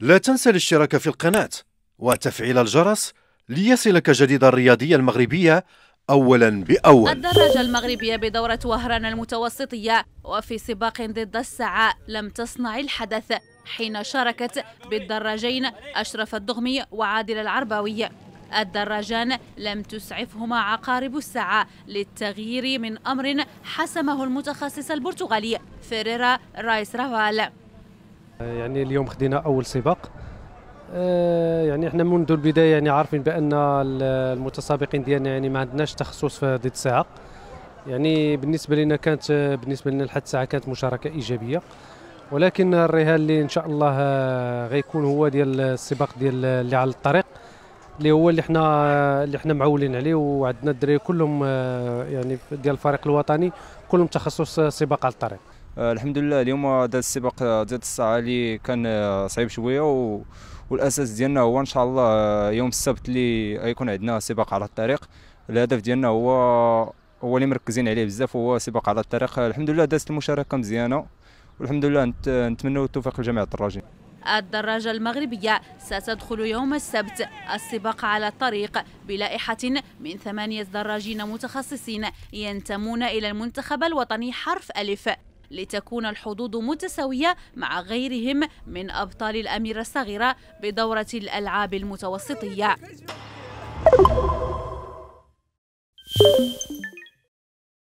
لا تنسى الاشتراك في القناة وتفعيل الجرس ليصلك جديد الرياضية المغربية أولا بأول الدراجة المغربية بدورة وهران المتوسطية وفي سباق ضد الساعة لم تصنع الحدث حين شاركت بالدراجين أشرف الدغمي وعادل العرباوي الدراجان لم تسعفهما عقارب الساعة للتغيير من أمر حسمه المتخصص البرتغالي فيريرا رايس رافال يعني اليوم خدينا اول سباق آه، يعني احنا منذ البدايه يعني عارفين بان المتسابقين ديالنا يعني ما عندناش تخصص في هذه الساعه يعني بالنسبه لنا كانت بالنسبه لنا لحد الساعه كانت مشاركه ايجابيه ولكن الرهان اللي ان شاء الله آه، غيكون هو ديال السباق ديال اللي على الطريق اللي هو اللي حنا اللي حنا معولين عليه وعندنا الدراري كلهم آه، يعني ديال الفريق الوطني كلهم تخصص سباق على الطريق آه، الحمد لله اليوم داز السباق آه، ديال الساعه اللي كان آه، صعيب شويه و والاساس ديالنا هو ان شاء الله يوم السبت اللي غيكون عندنا سباق على الطريق الهدف ديالنا هو هو اللي مركزين عليه بزاف هو سباق على الطريق الحمد لله دازت المشاركه مزيانه والحمد لله نت... نتمنوا التوفيق لجميع الدراجين الدراجة المغربية ستدخل يوم السبت السباق على الطريق بلائحة من ثمانية دراجين متخصصين ينتمون إلى المنتخب الوطني حرف ألف لتكون الحظوظ متساوية مع غيرهم من أبطال الأميرة الصغيرة بدورة الألعاب المتوسطية